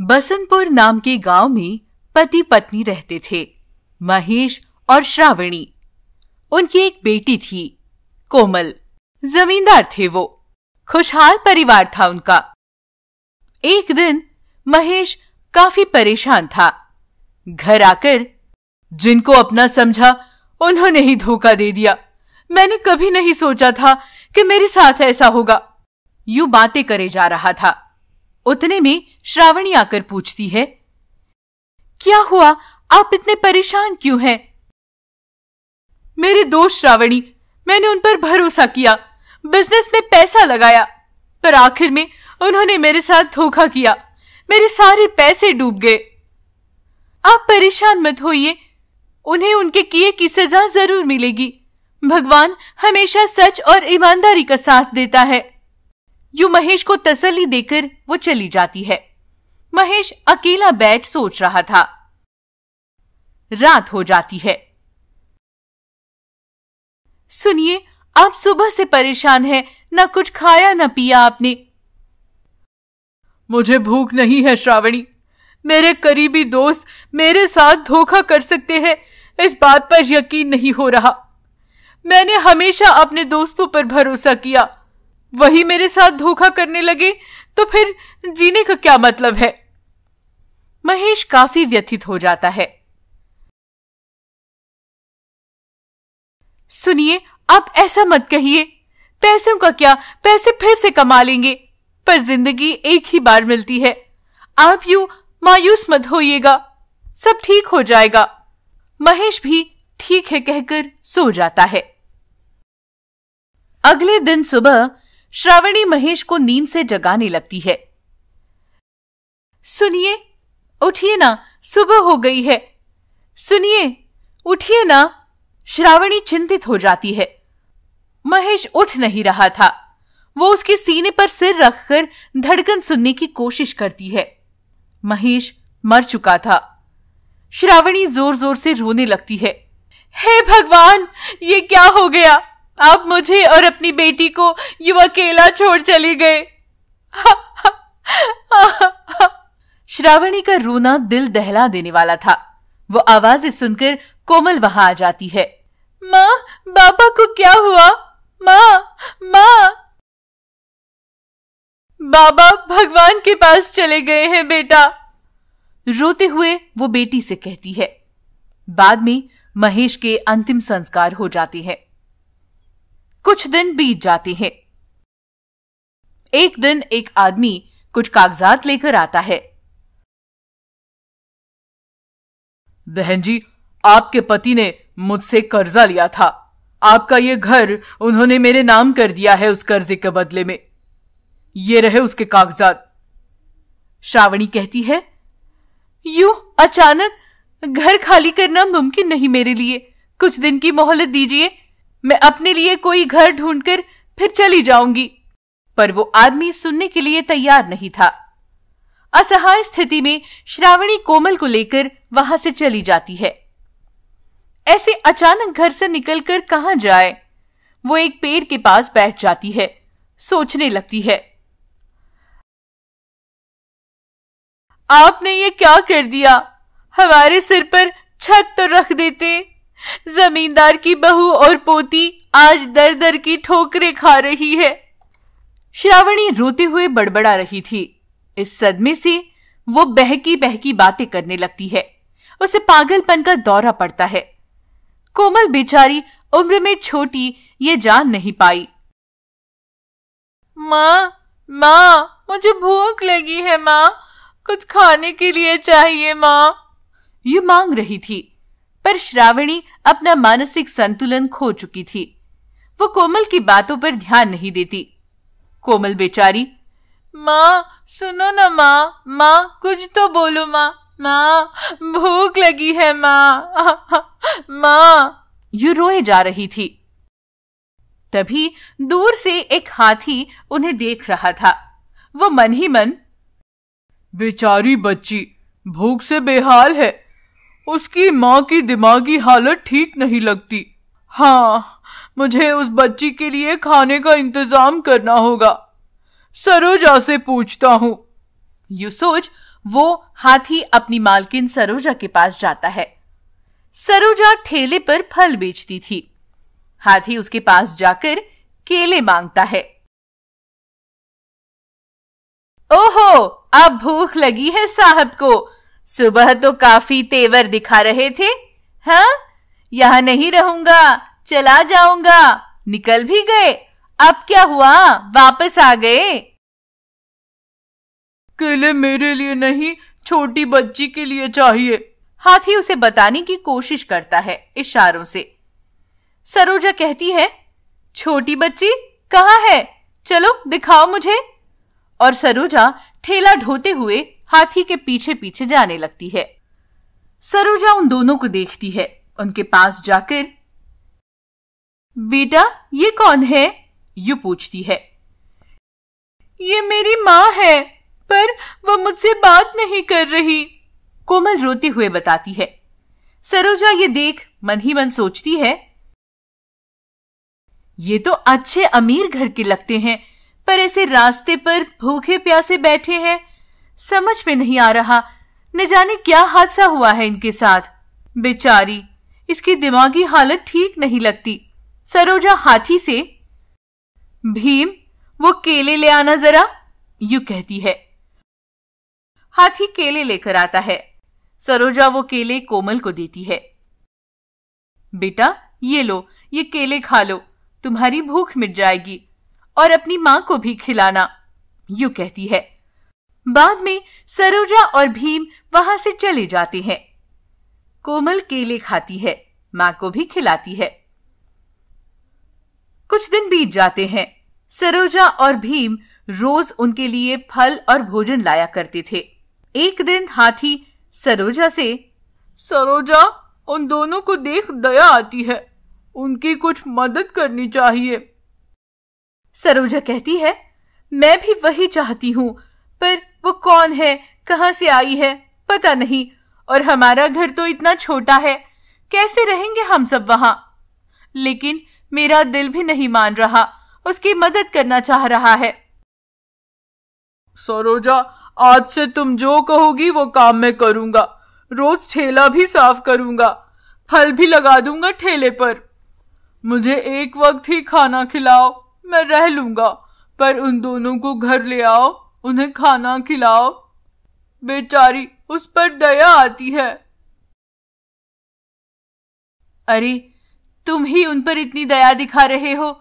बसंतपुर नाम के गांव में पति पत्नी रहते थे महेश और श्रावणी उनकी एक बेटी थी कोमल जमींदार थे वो खुशहाल परिवार था उनका एक दिन महेश काफी परेशान था घर आकर जिनको अपना समझा उन्होंने ही धोखा दे दिया मैंने कभी नहीं सोचा था कि मेरे साथ ऐसा होगा यू बातें करे जा रहा था उतने में श्रावणी आकर पूछती है क्या हुआ आप इतने परेशान क्यों हैं मेरे दोस्त श्रावणी मैंने उन पर भरोसा किया बिजनेस में पैसा लगाया पर आखिर में उन्होंने मेरे साथ धोखा किया मेरे सारे पैसे डूब गए आप परेशान मत होइए उन्हें उनके किए की सजा जरूर मिलेगी भगवान हमेशा सच और ईमानदारी का साथ देता है यूं महेश को तसली देकर वो चली जाती है महेश अकेला बैठ सोच रहा था रात हो जाती है सुनिए आप सुबह से परेशान है ना कुछ खाया ना पिया आपने मुझे भूख नहीं है श्रावणी मेरे करीबी दोस्त मेरे साथ धोखा कर सकते हैं इस बात पर यकीन नहीं हो रहा मैंने हमेशा अपने दोस्तों पर भरोसा किया वही मेरे साथ धोखा करने लगे तो फिर जीने का क्या मतलब है महेश काफी व्यथित हो जाता है सुनिए आप ऐसा मत कहिए पैसों का क्या पैसे फिर से कमा लेंगे पर जिंदगी एक ही बार मिलती है आप यू मायूस मत होइएगा सब ठीक हो जाएगा महेश भी ठीक है कहकर सो जाता है अगले दिन सुबह श्रावणी महेश को नींद से जगाने लगती है सुनिए उठिए ना सुबह हो गई है सुनिए उठिए ना श्रावणी चिंतित हो जाती है महेश उठ नहीं रहा था वो उसके सीने पर सिर रखकर धड़कन सुनने की कोशिश करती है महेश मर चुका था श्रावणी जोर जोर से रोने लगती है हे भगवान ये क्या हो गया आप मुझे और अपनी बेटी को यू अकेला छोड़ चले गए श्रावणी का रोना दिल दहला देने वाला था वो आवाजें सुनकर कोमल वहां आ जाती है माँ बाबा को क्या हुआ माँ माँ बाबा भगवान के पास चले गए हैं बेटा रोते हुए वो बेटी से कहती है बाद में महेश के अंतिम संस्कार हो जाते हैं कुछ दिन बीत जाते हैं एक दिन एक आदमी कुछ कागजात लेकर आता है बहन जी आपके पति ने मुझसे कर्जा लिया था आपका ये घर उन्होंने मेरे नाम कर दिया है उस कर्जे के बदले में ये रहे उसके कागजात श्रावणी कहती है यू अचानक घर खाली करना मुमकिन नहीं मेरे लिए कुछ दिन की मोहलत दीजिए मैं अपने लिए कोई घर ढूंढकर फिर चली जाऊंगी पर वो आदमी सुनने के लिए तैयार नहीं था असहाय स्थिति में श्रावणी कोमल को लेकर वहां से चली जाती है ऐसे अचानक घर से निकलकर कहां जाए वो एक पेड़ के पास बैठ जाती है सोचने लगती है आपने ये क्या कर दिया हमारे सिर पर छत तो रख देते जमींदार की बहू और पोती आज दर दर की ठोकरें खा रही है श्रावणी रोते हुए बड़बड़ा रही थी इस सदमे से वो बहकी बहकी बातें करने लगती है उसे पागलपन का दौरा पड़ता है कोमल बेचारी उम्र में छोटी ये जान नहीं पाई माँ माँ मुझे भूख लगी है माँ कुछ खाने के लिए चाहिए माँ ये मांग रही थी पर श्रावणी अपना मानसिक संतुलन खो चुकी थी वो कोमल की बातों पर ध्यान नहीं देती कोमल बेचारी माँ सुनो ना माँ माँ कुछ तो बोलो माँ माँ भूख लगी है माँ माँ यू रोए जा रही थी तभी दूर से एक हाथी उन्हें देख रहा था वो मन ही मन बेचारी बच्ची भूख से बेहाल है उसकी माँ की दिमागी हालत ठीक नहीं लगती हाँ मुझे उस बच्ची के लिए खाने का इंतजाम करना होगा सरोजा से पूछता हूँ युसोज वो हाथी अपनी मालकिन सरोजा के पास जाता है सरोजा ठेले पर फल बेचती थी हाथी उसके पास जाकर केले मांगता है ओहो अब भूख लगी है साहब को सुबह तो काफी तेवर दिखा रहे थे हाँ यहाँ नहीं रहूंगा चला जाऊंगा निकल भी गए अब क्या हुआ वापस आ गए केले मेरे लिए नहीं छोटी बच्ची के लिए चाहिए हाथी उसे बताने की कोशिश करता है इशारों से सरोजा कहती है छोटी बच्ची कहाँ है चलो दिखाओ मुझे और सरोजा ठेला ढोते हुए हाथी के पीछे पीछे जाने लगती है सरोजा उन दोनों को देखती है उनके पास जाकर बेटा ये कौन है यू पूछती है ये मेरी माँ है पर वो मुझसे बात नहीं कर रही कोमल रोते हुए बताती है सरोजा ये देख मन ही मन सोचती है ये तो अच्छे अमीर घर के लगते हैं पर ऐसे रास्ते पर भूखे प्यासे बैठे हैं समझ में नहीं आ रहा न जाने क्या हादसा हुआ है इनके साथ बेचारी इसकी दिमागी हालत ठीक नहीं लगती सरोजा हाथी से भीम वो केले ले आना जरा यू कहती है हाथी केले लेकर आता है सरोजा वो केले कोमल को देती है बेटा ये लो ये केले खा लो तुम्हारी भूख मिट जाएगी और अपनी मां को भी खिलाना यू कहती है बाद में सरोजा और भीम वहां से चले जाते हैं कोमल केले खाती है माँ को भी खिलाती है कुछ दिन बीत जाते हैं सरोजा और भीम रोज उनके लिए फल और भोजन लाया करते थे एक दिन हाथी सरोजा से सरोजा उन दोनों को देख दया आती है उनकी कुछ मदद करनी चाहिए सरोजा कहती है मैं भी वही चाहती हूँ पर वो कौन है कहाँ से आई है पता नहीं और हमारा घर तो इतना छोटा है कैसे रहेंगे हम सब वहां लेकिन मेरा दिल भी नहीं मान रहा उसकी मदद करना चाह रहा है सरोजा आज से तुम जो कहोगी वो काम मैं करूंगा रोज ठेला भी साफ करूंगा फल भी लगा दूंगा ठेले पर मुझे एक वक्त ही खाना खिलाओ मैं रह लूंगा पर उन दोनों को घर ले आओ उन्हें खाना खिलाओ बेचारी उस पर दया आती है अरे तुम ही उन पर इतनी दया दिखा रहे हो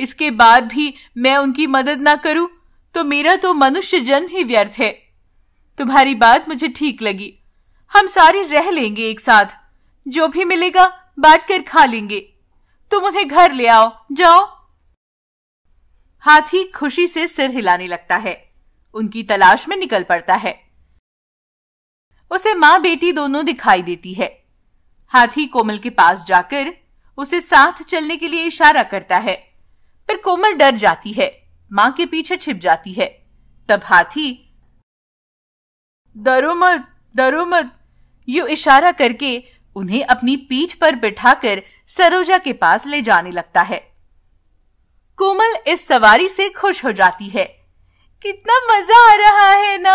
इसके बाद भी मैं उनकी मदद ना करूं तो मेरा तो मनुष्य जन्म ही व्यर्थ है तुम्हारी बात मुझे ठीक लगी हम सारे रह लेंगे एक साथ जो भी मिलेगा बांट कर खा लेंगे तुम उन्हें घर ले आओ जाओ हाथी खुशी से सिर हिलाने लगता है उनकी तलाश में निकल पड़ता है उसे माँ बेटी दोनों दिखाई देती है हाथी कोमल के पास जाकर उसे साथ चलने के लिए इशारा करता है पर कोमल डर जाती है माँ के पीछे छिप जाती है तब हाथी डरो मत डरो मत यू इशारा करके उन्हें अपनी पीठ पर बिठाकर सरोजा के पास ले जाने लगता है कोमल इस सवारी से खुश हो जाती है कितना मजा आ रहा है ना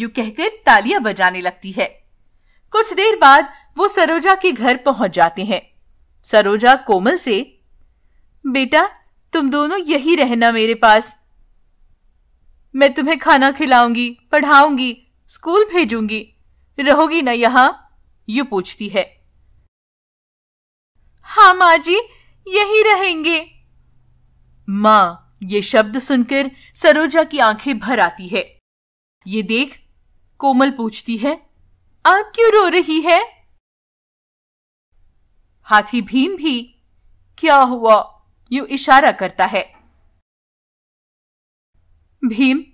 यू कहते तालियां बजाने लगती है कुछ देर बाद वो सरोजा के घर पहुंच जाते हैं सरोजा कोमल से बेटा तुम दोनों यही रहना मेरे पास मैं तुम्हें खाना खिलाऊंगी पढ़ाऊंगी स्कूल भेजूंगी रहोगी ना यहां यू पूछती है हाँ माँ जी यही रहेंगे माँ ये शब्द सुनकर सरोजा की आंखें भर आती है ये देख कोमल पूछती है आप क्यों रो रही है हाथी भीम भी क्या हुआ यू इशारा करता है भीम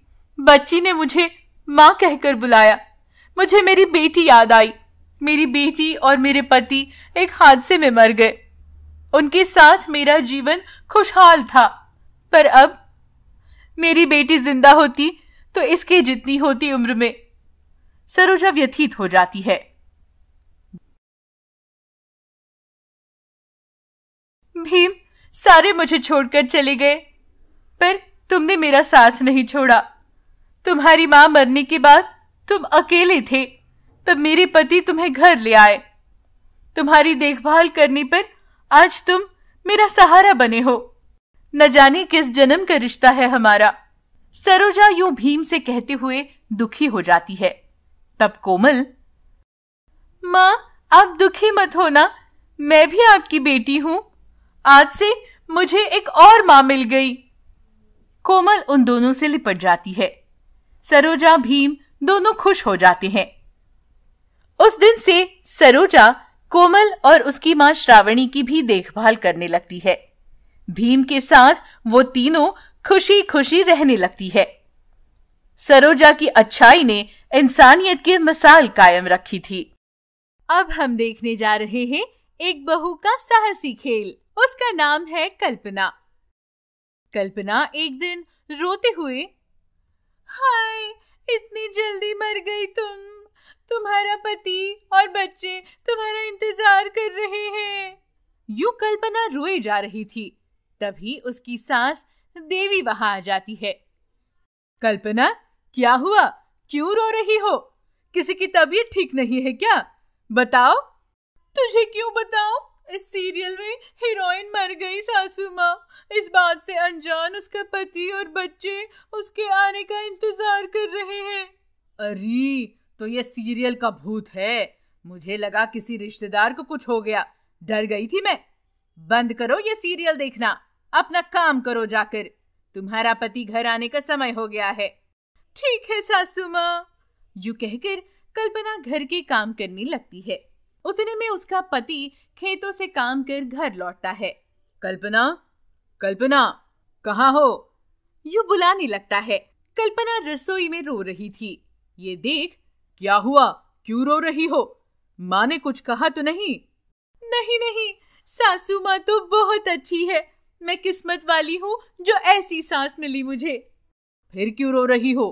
बच्ची ने मुझे मां कहकर बुलाया मुझे मेरी बेटी याद आई मेरी बेटी और मेरे पति एक हादसे में मर गए उनके साथ मेरा जीवन खुशहाल था पर अब मेरी बेटी जिंदा होती तो इसके जितनी होती उम्र में सरोजा व्यथित हो जाती है भीम सारे मुझे छोड़कर चले गए पर तुमने मेरा साथ नहीं छोड़ा तुम्हारी मां मरने के बाद तुम अकेले थे तब मेरे पति तुम्हें घर ले आए तुम्हारी देखभाल करने पर आज तुम मेरा सहारा बने हो न जाने किस जन्म का रिश्ता है हमारा सरोजा यूं भीम से कहते हुए दुखी हो जाती है तब कोमल माँ आप दुखी मत होना मैं भी आपकी बेटी हूं आज से मुझे एक और माँ मिल गई कोमल उन दोनों से लिपट जाती है सरोजा भीम दोनों खुश हो जाते हैं उस दिन से सरोजा कोमल और उसकी माँ श्रावणी की भी देखभाल करने लगती है भीम के साथ वो तीनों खुशी खुशी रहने लगती है सरोजा की अच्छाई ने इंसानियत की मिसाल कायम रखी थी अब हम देखने जा रहे हैं एक बहू का साहसी खेल उसका नाम है कल्पना कल्पना एक दिन रोते हुए हाय इतनी जल्दी मर गई तुम तुम्हारा पति और बच्चे तुम्हारा इंतजार कर रहे हैं यू कल्पना रोए जा रही थी तभी उसकी सांस देवी वहां आ जाती है कल्पना क्या हुआ क्यों रो रही हो किसी की तबीयत ठीक नहीं है क्या बताओ तुझे क्यों बताओ इस सीरियल में हीरोइन मर गई सासू माँ इस बात से अनजान उसका पति और बच्चे उसके आने का इंतजार कर रहे हैं अरे तो ये सीरियल का भूत है मुझे लगा किसी रिश्तेदार को कुछ हो गया डर गई थी मैं बंद करो ये सीरियल देखना अपना काम करो जाकर तुम्हारा पति घर आने का समय हो गया है ठीक है सासू माँ यू कहकर कल्पना घर के काम करने लगती है उतने में उसका पति खेतों से काम कर घर लौटता है कल्पना कल्पना कहा हो यू बुलाने लगता है कल्पना रसोई में रो रही थी ये देख क्या हुआ क्यों रो रही हो माँ ने कुछ कहा तो नहीं नहीं नहीं सासू माँ तो बहुत अच्छी है मैं किस्मत वाली हूँ जो ऐसी सांस मिली मुझे फिर क्यों रो रही हो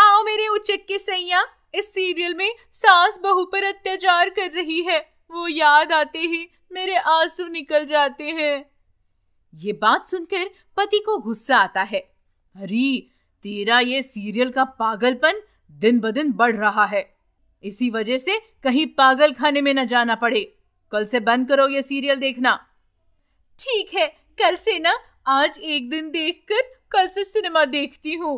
आओ मेरे उचक के सैया इस सीरियल में सास बहु पर अत्याचार कर रही है वो याद आते ही मेरे आंसू निकल जाते हैं ये बात सुनकर पति को गुस्सा आता है अरे तेरा ये सीरियल का पागलपन दिन ब दिन बढ़ रहा है इसी वजह से कहीं पागल खाने में न जाना पड़े कल से बंद करो ये सीरियल देखना ठीक है कल से ना आज एक दिन देखकर कल से सिनेमा देखती हूँ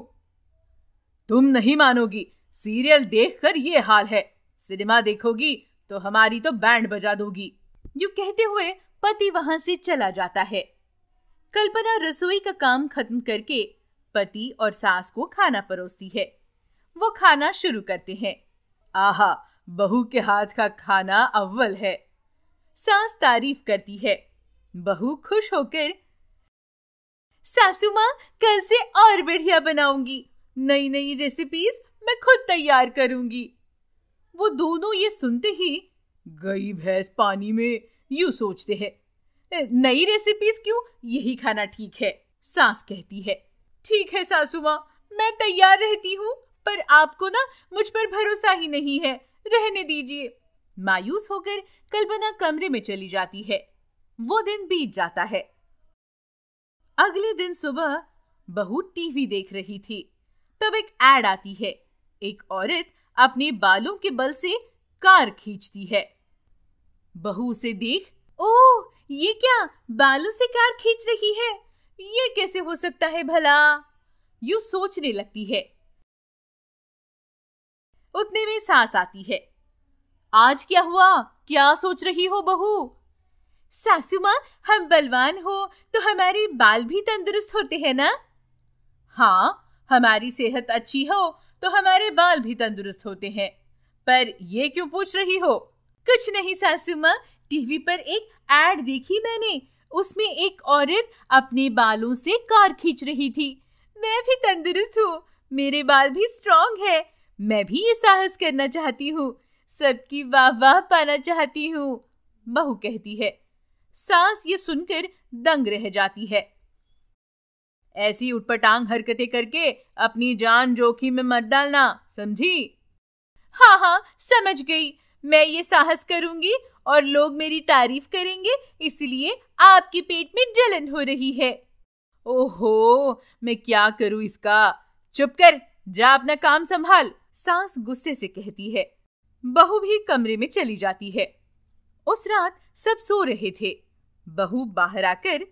तुम नहीं मानोगी सीरियल देखकर ये हाल है सिनेमा देखोगी तो हमारी तो बैंड बजा दोगी यू कहते हुए पति वहां से चला जाता है कल्पना रसोई का काम खत्म करके पति और सास को खाना परोसती है वो खाना शुरू करते हैं आहा बहू के हाथ का खाना अव्वल है सास तारीफ करती है बहू खुश होकर सासू माँ कल से और बढ़िया बनाऊंगी नई नई रेसिपीज मैं खुद तैयार करूंगी वो दोनों ये सुनते ही गई भैंस पानी में यू सोचते हैं नई रेसिपीज क्यों यही खाना ठीक है सास कहती है ठीक है सासू माँ मैं तैयार रहती हूँ पर आपको ना मुझ पर भरोसा ही नहीं है रहने दीजिए मायूस होकर कल्पना कमरे में चली जाती है वो दिन बीत जाता है अगले दिन सुबह बहू टीवी देख रही थी तब एक एड आती है एक औरत अपने बालों के बल से कार खींचती है बहू उसे देख ओ ये क्या बालों से कार खींच रही है ये कैसे हो सकता है भला यू सोचने लगती है उतने में सास आती है आज क्या हुआ क्या सोच रही हो बहू सासू माँ हम बलवान हो तो हमारे बाल भी तंदुरुस्त होते हैं ना हाँ हमारी सेहत अच्छी हो तो हमारे बाल भी तंदुरुस्त होते हैं पर ये क्यों पूछ रही हो कुछ नहीं सासू माँ टीवी पर एक एड देखी मैंने उसमें एक औरत अपने बालों से कार खींच रही थी मैं भी तंदुरुस्त हूँ मेरे बाल भी स्ट्रांग है मैं भी ये साहस करना चाहती हूँ सबकी वाह वाह पाना चाहती हूँ बहू कहती है सास ये सुनकर दंग रह जाती है ऐसी उठपटांग हरकतें करके अपनी जान जोखिम में मत डालना समझी हाँ हाँ समझ गई मैं ये साहस करूंगी और लोग मेरी तारीफ करेंगे इसलिए आपके पेट में जलन हो रही है ओहो मैं क्या करूं इसका चुप कर जा अपना काम संभाल सास गुस्से से कहती है बहू भी कमरे में चली जाती है उस रात सब सो रहे थे बहू बाहर आकर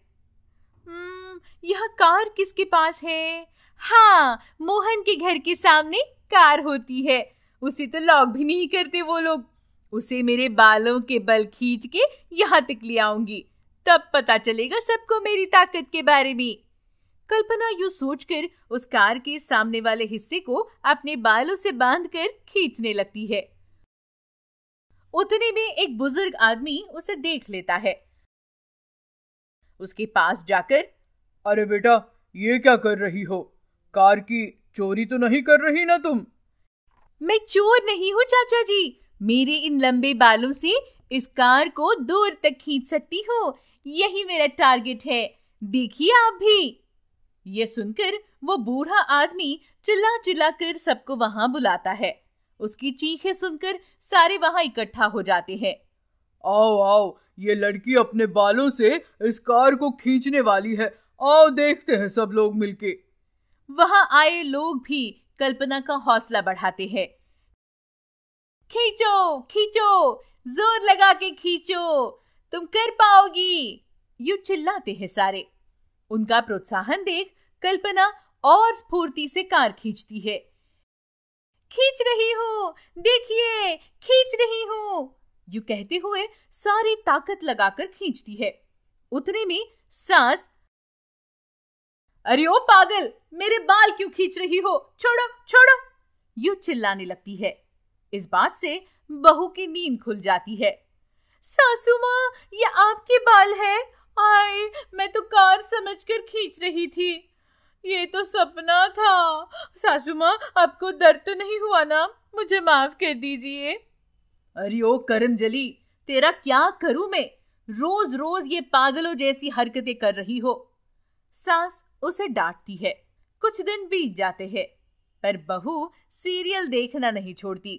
हम्म, यह कार किसके पास है हाँ मोहन के घर के सामने कार होती है उसे तो लॉक भी नहीं करते वो लोग उसे मेरे बालों के बल खींच के यहाँ तक ले आऊंगी तब पता चलेगा सबको मेरी ताकत के बारे में कल्पना यू सोचकर उस कार के सामने वाले हिस्से को अपने बालों से बांधकर खींचने लगती है उतने में एक बुजुर्ग आदमी उसे देख लेता है उसके पास जाकर अरे बेटा ये क्या कर रही हो कार की चोरी तो नहीं कर रही ना तुम मैं चोर नहीं हूँ चाचा जी मेरे इन लंबे बालों से इस कार को दूर तक खींच सकती हूँ यही मेरा टारगेट है देखिए आप भी ये सुनकर वो बूढ़ा आदमी चिल्ला चिल्ला कर सबको वहां बुलाता है उसकी चीखें सुनकर सारे वहां इकट्ठा हो जाते हैं आओ आओ ये लड़की अपने बालों से इस कार को खींचने वाली है आओ देखते हैं सब लोग मिलके वहां आए लोग भी कल्पना का हौसला बढ़ाते हैं खींचो खींचो जोर लगा के खींचो तुम कर पाओगी यू चिल्लाते हैं सारे उनका प्रोत्साहन देख कल्पना और स्फूर्ति से कार खींचती है खींच रही हूँ देखिए खींच रही हूँ यू कहते हुए सारी ताकत लगाकर खींचती है उतने में सास अरे ओ पागल मेरे बाल क्यों खींच रही हो छोड़ो छोड़ो यू चिल्लाने लगती है इस बात से बहू की नींद खुल जाती है सासू माँ ये आपके बाल है आए मैं तो कार समझकर खींच रही थी ये तो सपना था सासू माँ आपको दर्द तो नहीं हुआ ना मुझे माफ कर दीजिए अरे ओ करमजली तेरा क्या करूं मैं रोज रोज ये पागलों जैसी हरकतें कर रही हो सास उसे डांटती है कुछ दिन बीत जाते हैं पर बहू सीरियल देखना नहीं छोड़ती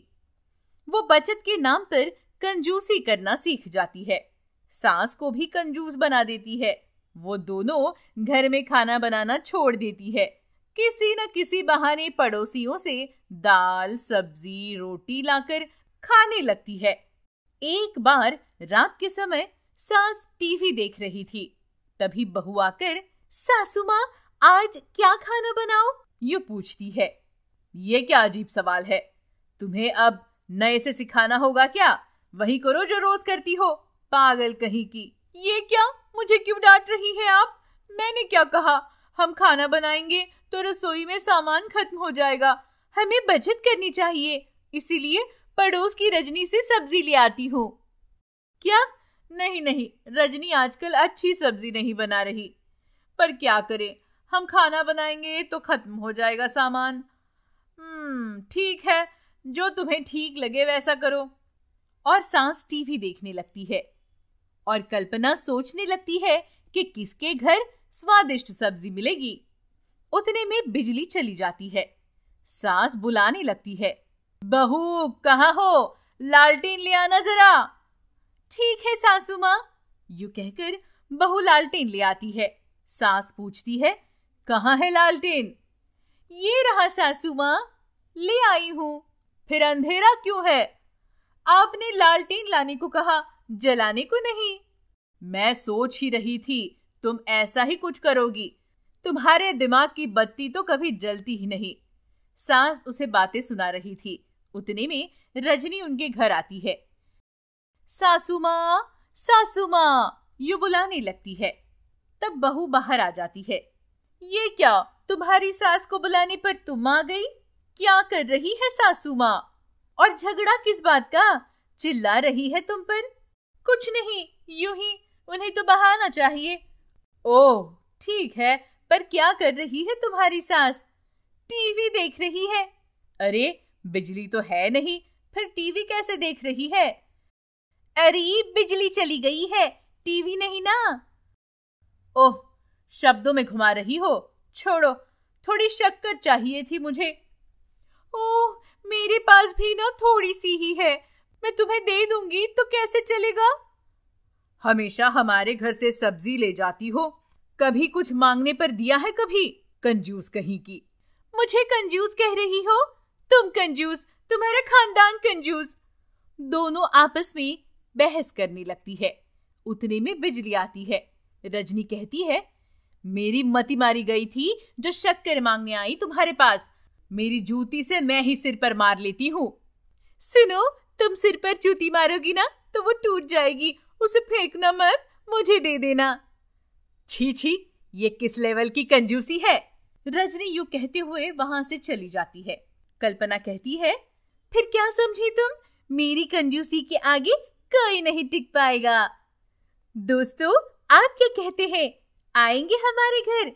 वो बचत के नाम पर कंजूसी करना सीख जाती है सास को भी कंजूस बना देती है वो दोनों घर में खाना बनाना छोड़ देती है किसी न किसी बहाने पड़ोसियों से दाल सब्जी रोटी लाकर खाने लगती है एक बार रात के समय सास टीवी देख रही थी तभी बहू आकर सासू माँ आज क्या खाना बनाओ ये पूछती है ये क्या अजीब सवाल है तुम्हें अब नए से सिखाना होगा क्या वही करो जो रोज करती हो पागल कहीं की ये क्या मुझे क्यों डांट रही है आप मैंने क्या कहा हम खाना बनाएंगे तो रसोई में सामान खत्म हो जाएगा हमें बचत करनी चाहिए इसीलिए पड़ोस की रजनी से सब्जी ले आती हूँ क्या नहीं नहीं रजनी आजकल अच्छी सब्जी नहीं बना रही पर क्या करें हम खाना बनाएंगे तो खत्म हो जाएगा सामान हम्म, ठीक है जो तुम्हें ठीक लगे वैसा करो और सांस टीवी देखने लगती है और कल्पना सोचने लगती है कि किसके घर स्वादिष्ट सब्जी मिलेगी उतने में बिजली चली जाती है सांस बुलाने लगती है बहू कहा हो लालटेन ले आना जरा ठीक है सासू माँ यू कहकर बहू लालटेन ले आती है सास पूछती है कहाँ है लालटेन ये रहा सासू माँ ले आई हूँ फिर अंधेरा क्यों है आपने लालटेन लाने को कहा जलाने को नहीं मैं सोच ही रही थी तुम ऐसा ही कुछ करोगी तुम्हारे दिमाग की बत्ती तो कभी जलती ही नहीं सास उसे बातें सुना रही थी उतने में रजनी उनके घर आती है सासू माँ सासू माँ यू बुलाने लगती है तब बहू बाहर आ जाती है ये क्या तुम्हारी सास को बुलाने पर तुम आ गई क्या कर रही है सासू माँ और झगड़ा किस बात का चिल्ला रही है तुम पर कुछ नहीं यूं ही उन्हें तो बहाना चाहिए ओह ठीक है पर क्या कर रही है तुम्हारी सास टीवी देख रही है अरे बिजली तो है नहीं फिर टीवी कैसे देख रही है अरे बिजली चली गई है टीवी नहीं ना ओह शब्दों में घुमा रही हो छोड़ो थोड़ी शक्कर चाहिए थी मुझे ओह मेरे पास भी ना थोड़ी सी ही है मैं तुम्हें दे दूंगी तो कैसे चलेगा हमेशा हमारे घर से सब्जी ले जाती हो कभी कुछ मांगने पर दिया है कभी कंजूस कहीं की मुझे कंजूस कह रही हो तुम कंजूस तुम्हारा खानदान कंजूस दोनों आपस में बहस करने लगती है उतने में बिजली आती है रजनी कहती है मेरी मती मारी गई थी जो शक्कर मांगने आई तुम्हारे पास मेरी जूती से मैं ही सिर पर मार लेती हूँ सुनो तुम सिर पर जूती मारोगी ना तो वो टूट जाएगी उसे फेंकना मत मुझे दे देना छी छी ये किस लेवल की कंजूसी है रजनी यू कहते हुए वहां से चली जाती है कल्पना कहती है फिर क्या समझी तुम मेरी कंजूसी के आगे कोई नहीं टिक पाएगा दोस्तों आप क्या कहते हैं आएंगे हमारे घर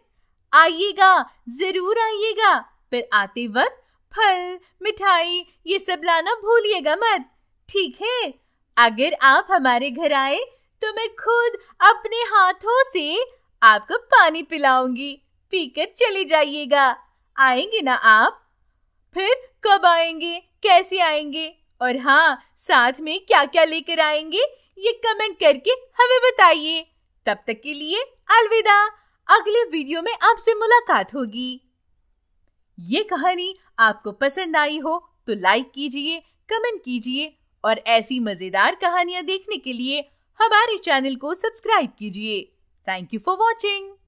आइएगा जरूर आइएगा पर आते वक्त फल मिठाई ये सब लाना भूलिएगा मत ठीक है अगर आप हमारे घर आए तो मैं खुद अपने हाथों से आपको पानी पिलाऊंगी पीकर चले जाइएगा आएंगे ना आप फिर कब आएंगे कैसे आएंगे और हाँ साथ में क्या क्या लेकर आएंगे ये कमेंट करके हमें बताइए तब तक के लिए अलविदा अगले वीडियो में आपसे मुलाकात होगी ये कहानी आपको पसंद आई हो तो लाइक कीजिए कमेंट कीजिए और ऐसी मजेदार कहानियां देखने के लिए हमारे चैनल को सब्सक्राइब कीजिए थैंक यू फॉर वॉचिंग